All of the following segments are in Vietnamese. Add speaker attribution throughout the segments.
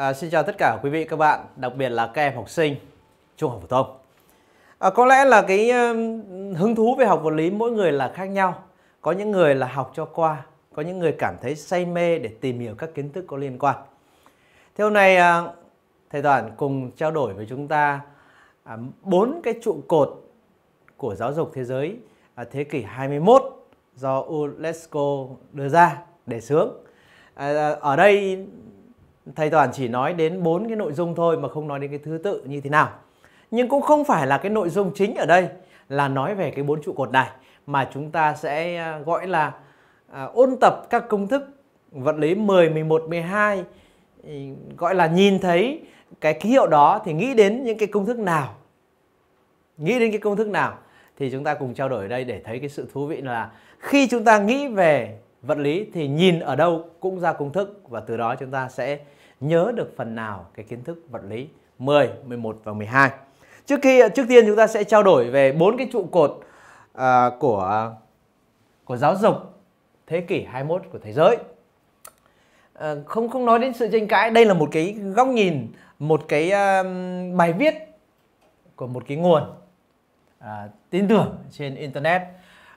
Speaker 1: À, xin chào tất cả quý vị các bạn, đặc biệt là các em học sinh trung học phổ thông. À, có lẽ là cái hứng thú về học vật lý mỗi người là khác nhau. Có những người là học cho qua, có những người cảm thấy say mê để tìm hiểu các kiến thức có liên quan. Thế hôm nay à, thầy Toàn cùng trao đổi với chúng ta à, bốn cái trụ cột của giáo dục thế giới à, thế kỷ 21 do UNESCO đưa ra để sướng. Ở đây thầy Toàn chỉ nói đến bốn cái nội dung thôi mà không nói đến cái thứ tự như thế nào. Nhưng cũng không phải là cái nội dung chính ở đây là nói về cái bốn trụ cột này mà chúng ta sẽ à, gọi là à, ôn tập các công thức vật lý 10, 11, 12 gọi là nhìn thấy cái ký hiệu đó thì nghĩ đến những cái công thức nào nghĩ đến cái công thức nào thì chúng ta cùng trao đổi ở đây để thấy cái sự thú vị là khi chúng ta nghĩ về vật lý thì nhìn ở đâu cũng ra công thức và từ đó chúng ta sẽ nhớ được phần nào cái kiến thức vật lý 10, 11 và 12. Trước khi trước tiên chúng ta sẽ trao đổi về bốn cái trụ cột uh, của của giáo dục thế kỷ 21 của thế giới. Uh, không không nói đến sự tranh cãi, đây là một cái góc nhìn, một cái uh, bài viết của một cái nguồn uh, tin tưởng trên internet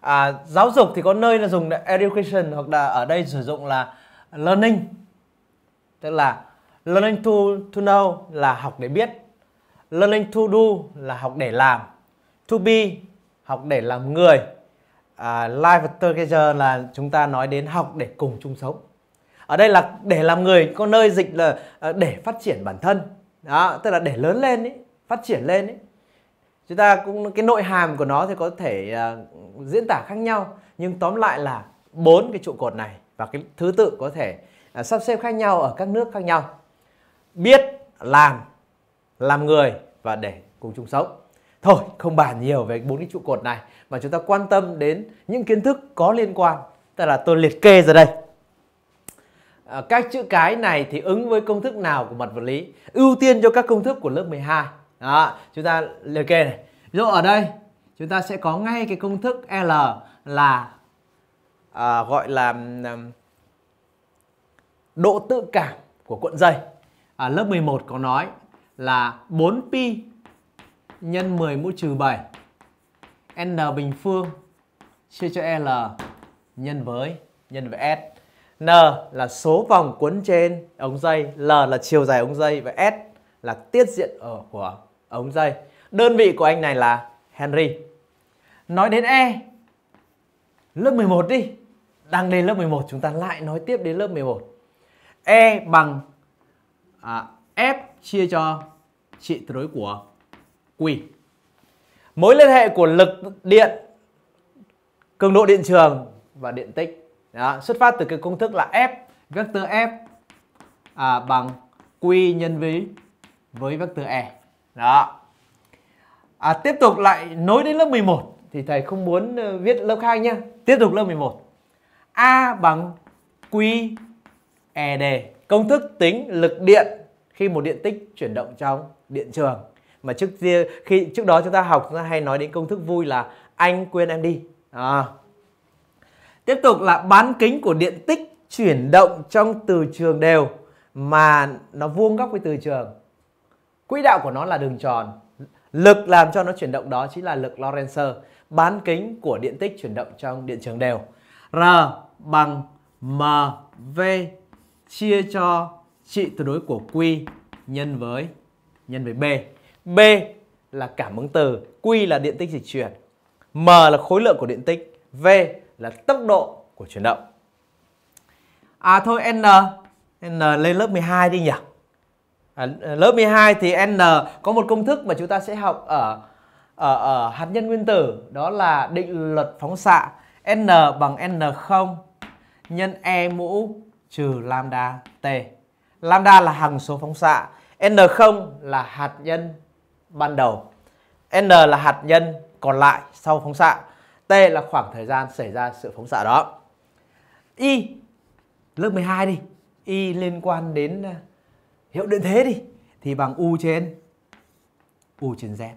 Speaker 1: à, giáo dục thì có nơi là dùng là education hoặc là ở đây sử dụng là learning tức là learning to to know là học để biết learning to do là học để làm to be học để làm người à, life together là chúng ta nói đến học để cùng chung sống ở đây là để làm người có nơi dịch là à, để phát triển bản thân đó tức là để lớn lên ý, phát triển lên ý chúng ta cũng cái nội hàm của nó thì có thể uh, diễn tả khác nhau nhưng tóm lại là bốn cái trụ cột này và cái thứ tự có thể uh, sắp xếp khác nhau ở các nước khác nhau biết làm làm người và để cùng chung sống thôi không bàn nhiều về bốn cái trụ cột này mà chúng ta quan tâm đến những kiến thức có liên quan tức là tôi liệt kê ra đây à, các chữ cái này thì ứng với công thức nào của mặt vật lý ưu tiên cho các công thức của lớp 12 đó chúng ta liệt kê này ví dụ ở đây chúng ta sẽ có ngay cái công thức L là à, gọi là um, độ tự cảm của cuộn dây à, lớp 11 có nói là 4 pi nhân 10 mũ trừ 7 n bình phương chia cho L nhân với nhân với S N là số vòng cuốn trên ống dây, L là chiều dài ống dây và S là tiết diện ở của ống dây. Đơn vị của anh này là Henry. Nói đến E, lớp 11 đi. Đang đến lớp 11 chúng ta lại nói tiếp đến lớp 11. E bằng à, F chia cho trị tối của Q. Mối liên hệ của lực điện, cường độ điện trường và điện tích. Đó, xuất phát từ cái công thức là F, vector F à, bằng Q nhân với với vector E đó à, tiếp tục lại nối đến lớp 11 thì thầy không muốn ờ, viết lớp 2 nhá tiếp tục lớp 11 A bằng Q E D công thức tính lực điện khi một điện tích chuyển động trong điện trường mà trước kia khi trước đó chúng ta học chúng ta hay nói đến công thức vui là anh quên em đi à. tiếp tục là bán kính của điện tích chuyển động trong từ trường đều mà nó vuông góc với từ trường quỹ đạo của nó là đường tròn lực làm cho nó chuyển động đó chính là lực Lorentz bán kính của điện tích chuyển động trong điện trường đều R bằng MV chia cho trị tuyệt đối của Q nhân với nhân với B B là cảm ứng từ Q là điện tích dịch chuyển M là khối lượng của điện tích V là tốc độ của chuyển động À thôi N N lên lớp 12 đi nhỉ à, lớp 12 thì n có một công thức mà chúng ta sẽ học ở ở, ở hạt nhân nguyên tử đó là định luật phóng xạ n bằng n0 nhân e mũ trừ lambda t lambda là hằng số phóng xạ n0 là hạt nhân ban đầu n là hạt nhân còn lại sau phóng xạ t là khoảng thời gian xảy ra sự phóng xạ đó y lớp 12 đi y liên quan đến hiệu điện thế đi thì bằng u trên u trên z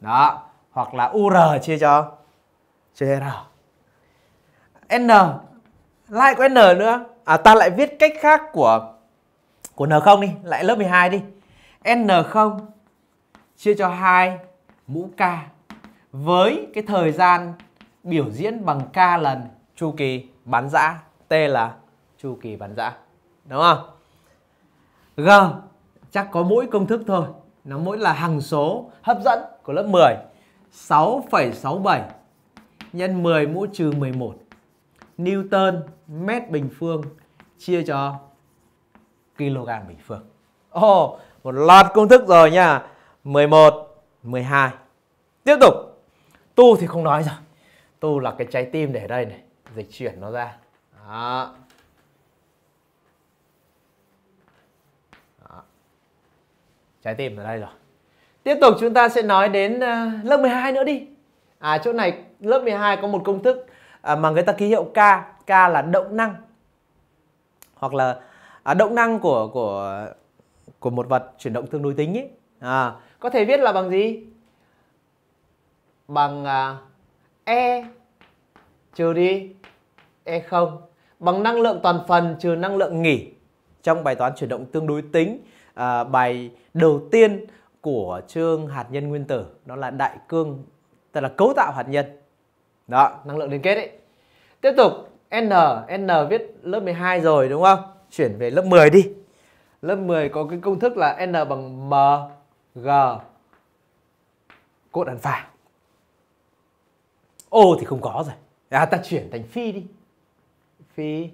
Speaker 1: đó hoặc là ur chia cho chia r n lại có n nữa à, ta lại viết cách khác của của n không đi lại lớp 12 đi n không chia cho 2 mũ k với cái thời gian biểu diễn bằng k lần chu kỳ bán dã t là chu kỳ bán dã đúng không G vâng, chắc có mỗi công thức thôi, nó mỗi là hằng số hấp dẫn của lớp 10. 6,67 nhân 10 mũ trừ 11 Newton mét bình phương chia cho kg bình phương. Ồ, oh, một loạt công thức rồi nha. 11, 12. Tiếp tục. Tu thì không nói rồi. Tu là cái trái tim để đây này, dịch chuyển nó ra. Đó. trái tim ở đây rồi tiếp tục chúng ta sẽ nói đến ờ, lớp 12 nữa đi à chỗ này lớp 12 có một công thức à, mà người ta ký hiệu K K là động năng hoặc là à, động năng của của của một vật chuyển động tương đối tính ấy à, có thể viết là bằng gì bằng à, e trừ đi e không bằng năng lượng toàn phần trừ năng lượng nghỉ trong bài toán chuyển động tương đối tính à, bài đầu tiên của chương hạt nhân nguyên tử đó là đại cương tức là cấu tạo hạt nhân đó năng lượng liên kết ấy tiếp tục n n viết lớp 12 rồi đúng không chuyển về lớp 10 đi lớp 10 có cái công thức là n bằng m g cốt ấn phải ô thì không có rồi à, ta chuyển thành phi đi phi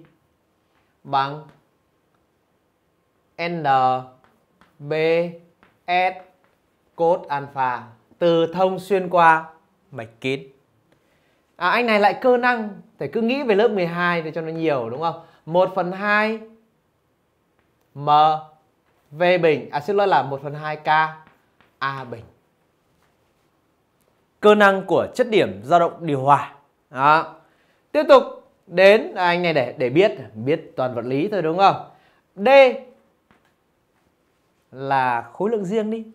Speaker 1: bằng n B BS cos alpha từ thông xuyên qua mạch kín. À, anh này lại cơ năng, phải cứ nghĩ về lớp 12 để cho nó nhiều đúng không? 1 phần 2 M V bình, à xin lỗi là 1 phần 2 K A bình. Cơ năng của chất điểm dao động điều hòa. Đó. Tiếp tục đến à, anh này để để biết biết toàn vật lý thôi đúng không? D là khối lượng riêng đi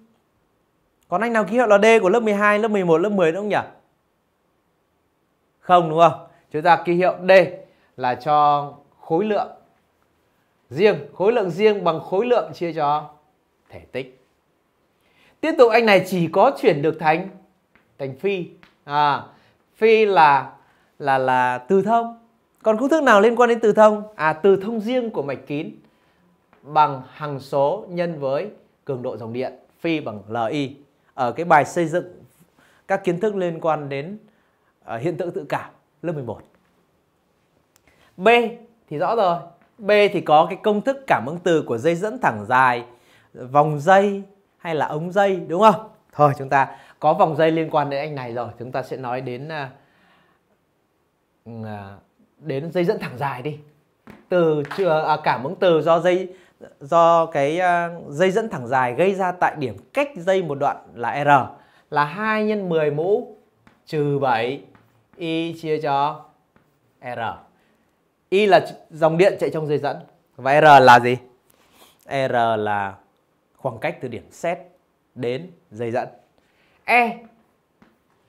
Speaker 1: còn anh nào ký hiệu là D của lớp 12, lớp 11, lớp 10 đúng không nhỉ? Không đúng không? Chúng ta ký hiệu D là cho khối lượng riêng. Khối lượng riêng bằng khối lượng chia cho thể tích. Tiếp tục anh này chỉ có chuyển được thành thành phi. À, phi là là là từ thông. Còn công thức nào liên quan đến từ thông? À từ thông riêng của mạch kín bằng hằng số nhân với cường độ dòng điện phi bằng LI. Ở cái bài xây dựng các kiến thức liên quan đến ờ, hiện tượng tự cảm lớp 11. B thì rõ rồi. B thì có cái công thức cảm ứng từ của dây dẫn thẳng dài, vòng dây hay là ống dây đúng không? Thôi chúng ta có vòng dây liên quan đến anh này rồi, chúng ta sẽ nói đến ờ, ừ, ờ, đến dây dẫn thẳng dài đi. Từ à, cảm ứng từ do dây do cái ờ, dây dẫn thẳng dài gây ra tại điểm cách dây một đoạn là R là 2 nhân 10 mũ trừ 7 Y chia cho R. Y là dòng điện chạy trong dây dẫn và R là gì? R là khoảng cách từ điểm xét đến dây dẫn. E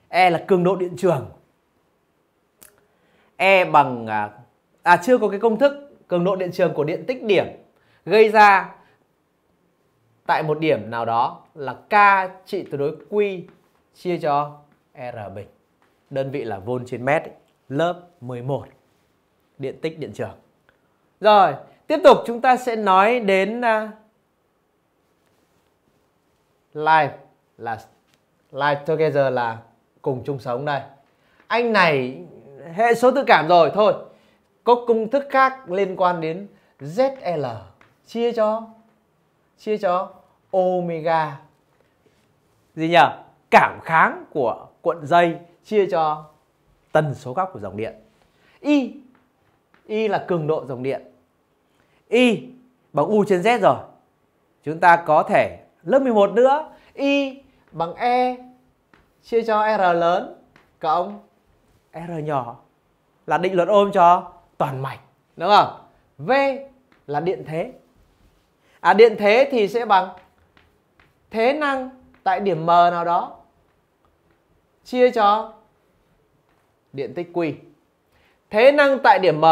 Speaker 1: E là cường độ điện trường. E bằng à, à chưa có cái công thức cường độ điện trường của điện tích điểm gây ra tại một điểm nào đó là K trị tuyệt đối Q chia cho R bình. Đơn vị là vôn trên mét, ấy, lớp 11, điện tích điện trường. Rồi, tiếp tục chúng ta sẽ nói đến uh, live là live together là cùng chung sống đây. Anh này hệ số tự cảm rồi thôi. Có công thức khác liên quan đến ZL chia cho chia cho omega gì nhỉ cảm kháng của cuộn dây chia cho tần số góc của dòng điện y y là cường độ dòng điện y bằng u trên z rồi chúng ta có thể lớp 11 nữa y bằng e chia cho r lớn cộng r nhỏ là định luật ôm cho toàn mạch đúng không v là điện thế à, điện thế thì sẽ bằng thế năng tại điểm M nào đó chia cho điện tích Q. Thế năng tại điểm M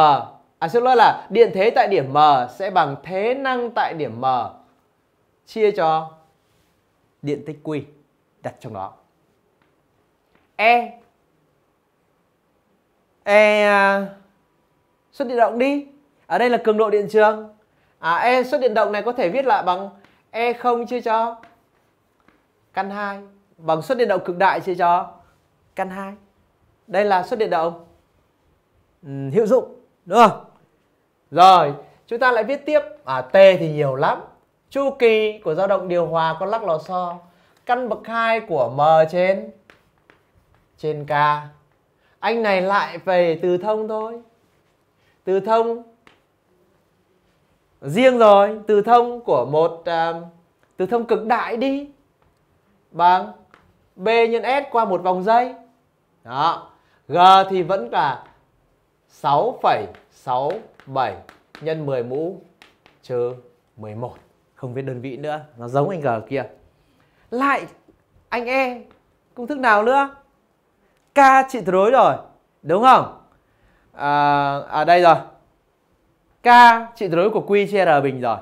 Speaker 1: à xin lỗi là điện thế tại điểm M sẽ bằng thế năng tại điểm M chia cho điện tích Q đặt trong đó. E E à, xuất điện động đi. Ở đây là cường độ điện trường à, E suất điện động này có thể viết lại bằng E0 chia cho căn 2 bằng suất điện động cực đại chia cho căn 2 đây là suất điện động ừ, hữu dụng đúng không rồi chúng ta lại viết tiếp à T thì nhiều lắm chu kỳ của dao động điều hòa con lắc lò xo căn bậc 2 của M trên trên K anh này lại về từ thông thôi từ thông riêng rồi từ thông của một à, từ thông cực đại đi bằng vâng, b nhân s qua một vòng dây đó g thì vẫn là 6,67 nhân 10 mũ trừ 11 không biết đơn vị nữa nó giống anh g kia lại anh e công thức nào nữa k trị tuyệt đối rồi đúng không à, ở à đây rồi K trị đối của Q chia R bình rồi.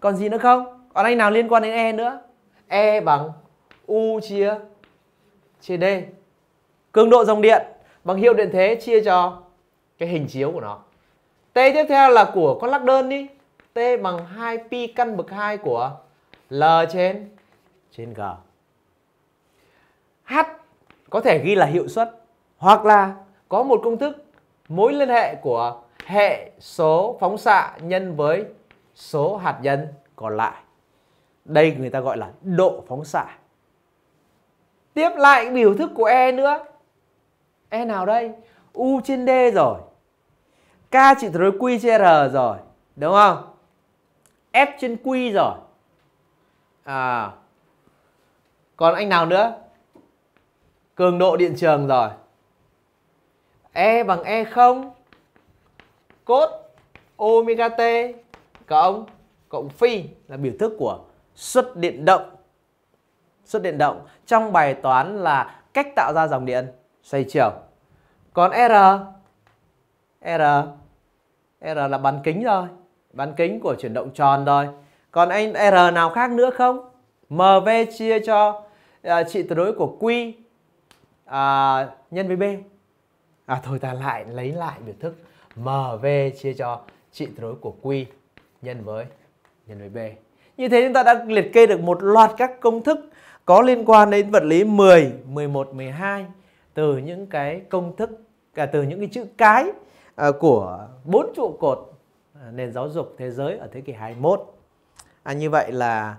Speaker 1: Còn gì nữa không? Còn anh nào liên quan đến E nữa? E bằng U chia chia D. Cường độ dòng điện bằng hiệu điện thế chia cho cái hình chiếu của nó. T tiếp theo là của con lắc đơn đi. T bằng 2 pi căn bậc 2 của L trên trên G. H có thể ghi là hiệu suất hoặc là có một công thức mối liên hệ của hệ số phóng xạ nhân với số hạt nhân còn lại. Đây người ta gọi là độ phóng xạ. Tiếp lại biểu thức của E nữa. E nào đây? U trên D rồi. K trị tới Q trên R rồi. Đúng không? F trên Q rồi. À. Còn anh nào nữa? Cường độ điện trường rồi. E bằng e không cốt omega t cộng cộng phi là biểu thức của suất điện động. Suất điện động trong bài toán là cách tạo ra dòng điện xoay chiều. Còn R R R là bán kính rồi, bán kính của chuyển động tròn rồi. Còn anh R nào khác nữa không? MV chia cho à, trị tuyệt đối của Q à, nhân với B. À thôi ta lại lấy lại biểu thức MV chia cho trị tuyệt của Q nhân với nhân với B. Như thế chúng ta đã liệt kê được một loạt các công thức có liên quan đến vật lý 10, 11, 12 từ những cái công thức cả à, từ những cái chữ cái à, của bốn trụ cột à, nền giáo dục thế giới ở thế kỷ 21. À, như vậy là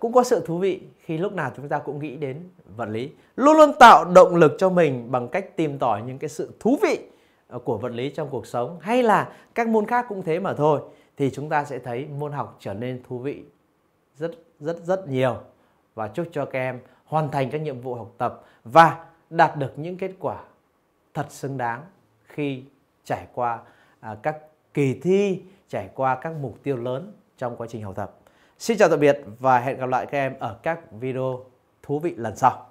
Speaker 1: cũng có sự thú vị khi lúc nào chúng ta cũng nghĩ đến vật lý. Luôn luôn tạo động lực cho mình bằng cách tìm tỏi những cái sự thú vị Ờ, của vật lý trong cuộc sống hay là các môn khác cũng thế mà thôi thì chúng ta sẽ thấy môn học trở nên thú vị rất rất rất nhiều và chúc cho các em hoàn thành các nhiệm vụ học tập và đạt được những kết quả thật xứng đáng khi trải qua à, các kỳ thi, trải qua các mục tiêu lớn trong quá trình học tập. Xin chào tạm biệt và hẹn gặp lại các em ở các video thú vị lần sau.